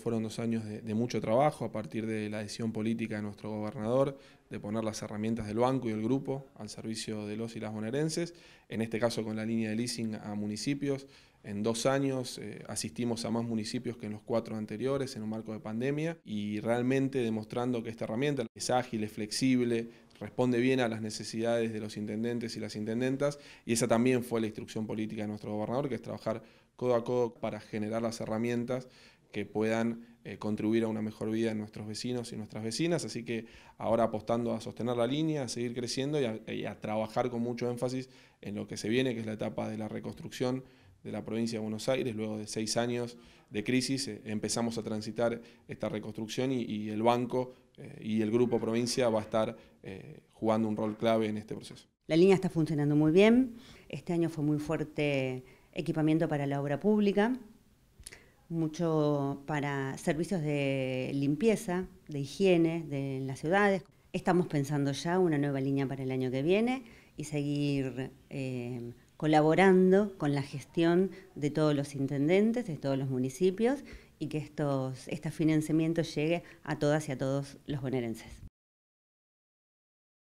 Fueron dos años de, mucho trabajo a partir de la decisión política de nuestro gobernador de poner las herramientas del banco y el grupo al servicio de los y las bonaerenses, en este caso con la línea de leasing a municipios. En dos años eh, asistimos a más municipios que en los cuatro anteriores en un marco de pandemia y realmente demostrando que esta herramienta es ágil, es flexible, responde bien a las necesidades de los intendentes y las intendentas y esa también fue la instrucción política de nuestro gobernador, que es trabajar codo a codo para generar las herramientas que puedan eh, contribuir a una mejor vida de nuestros vecinos y nuestras vecinas. Así que ahora apostando a sostener la línea, a seguir creciendo y a, trabajar con mucho énfasis en lo que se viene, que es la etapa de la reconstrucción de la provincia de Buenos Aires, luego de seis años de crisis, eh, empezamos a transitar esta reconstrucción y, el banco eh, y el grupo provincia va a estar jugando un rol clave en este proceso. La línea está funcionando muy bien, este año fue muy fuerte equipamiento para la obra pública, mucho para servicios de limpieza, de higiene de en las ciudades. Estamos pensando ya una nueva línea para el año que viene y seguir eh, colaborando con la gestión de todos los intendentes, de todos los municipios y que estos, este financiamiento llegue a todas y a todos los bonaerenses.